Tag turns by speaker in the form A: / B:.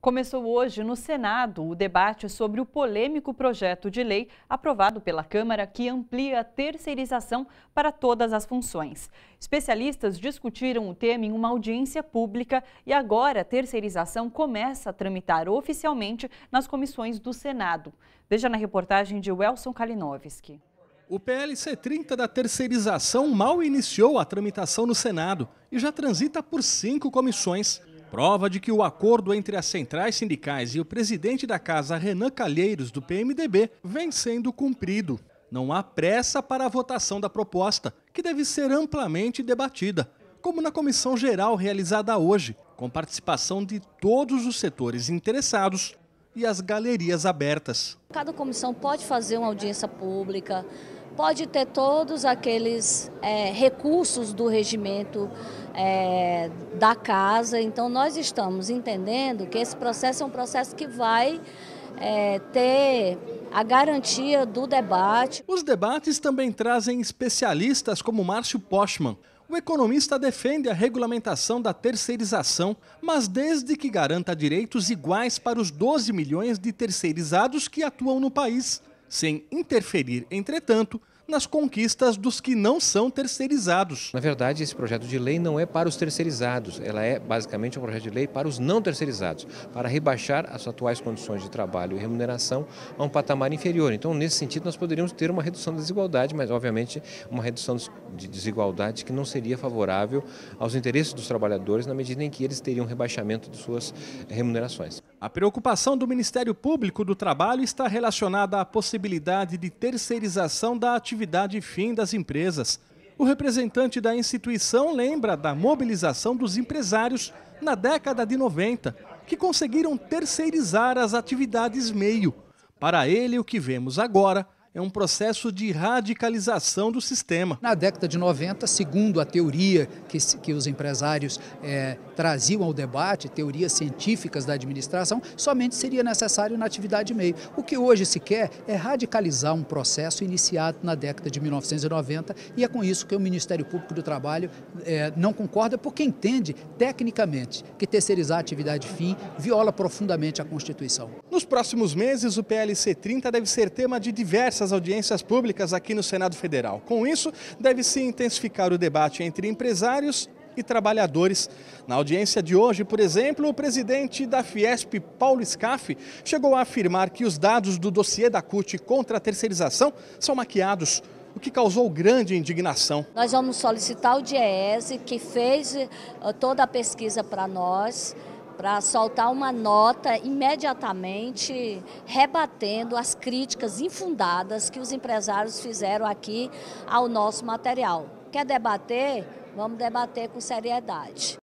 A: Começou hoje no Senado o debate sobre o polêmico projeto de lei aprovado pela Câmara que amplia a terceirização para todas as funções. Especialistas discutiram o tema em uma audiência pública e agora a terceirização começa a tramitar oficialmente nas comissões do Senado. Veja na reportagem de Welson Kalinowski.
B: O PL C30 da terceirização mal iniciou a tramitação no Senado e já transita por cinco comissões. Prova de que o acordo entre as centrais sindicais e o presidente da casa, Renan Calheiros, do PMDB, vem sendo cumprido. Não há pressa para a votação da proposta, que deve ser amplamente debatida, como na comissão geral realizada hoje, com participação de todos os setores interessados e as galerias abertas.
A: Cada comissão pode fazer uma audiência pública, pode ter todos aqueles é, recursos do regimento é, da casa. Então, nós estamos entendendo que esse processo é um processo que vai é, ter a garantia do debate. Os
B: debates também trazem especialistas como Márcio Postman. O economista defende a regulamentação da terceirização, mas desde que garanta direitos iguais para os 12 milhões de terceirizados que atuam no país sem interferir, entretanto, nas conquistas dos que não são terceirizados. Na verdade,
C: esse projeto de lei não é para os terceirizados, ela é basicamente um projeto de lei para os não terceirizados, para rebaixar as atuais condições de trabalho e remuneração a um patamar inferior. Então, nesse sentido, nós poderíamos ter uma redução da desigualdade, mas, obviamente, uma redução de desigualdade que não seria favorável aos interesses dos trabalhadores, na medida em que eles teriam rebaixamento de suas
B: remunerações. A preocupação do Ministério Público do Trabalho está relacionada à possibilidade de terceirização da atividade fim das empresas. O representante da instituição lembra da mobilização dos empresários na década de 90, que conseguiram terceirizar as atividades meio. Para ele, o que vemos agora
D: é um processo de radicalização do sistema. Na década de 90, segundo a teoria que, que os empresários é, traziam ao debate, teorias científicas da administração, somente seria necessário na atividade meio. O que hoje se quer é radicalizar um processo iniciado na década de 1990 e é com isso que o Ministério Público do Trabalho é, não concorda, porque entende tecnicamente que terceirizar a atividade fim viola profundamente a Constituição.
B: Nos próximos meses, o PLC 30 deve ser tema de diversas as audiências públicas aqui no Senado Federal. Com isso, deve-se intensificar o debate entre empresários e trabalhadores. Na audiência de hoje, por exemplo, o presidente da Fiesp, Paulo Scaff, chegou a afirmar que os dados do dossiê da CUT contra a terceirização são maquiados o que causou grande indignação.
A: Nós vamos solicitar o DIEESE, que fez eh, toda a pesquisa para nós, para soltar uma nota imediatamente rebatendo as críticas infundadas que os empresários fizeram aqui ao nosso material. Quer debater? Vamos debater com seriedade.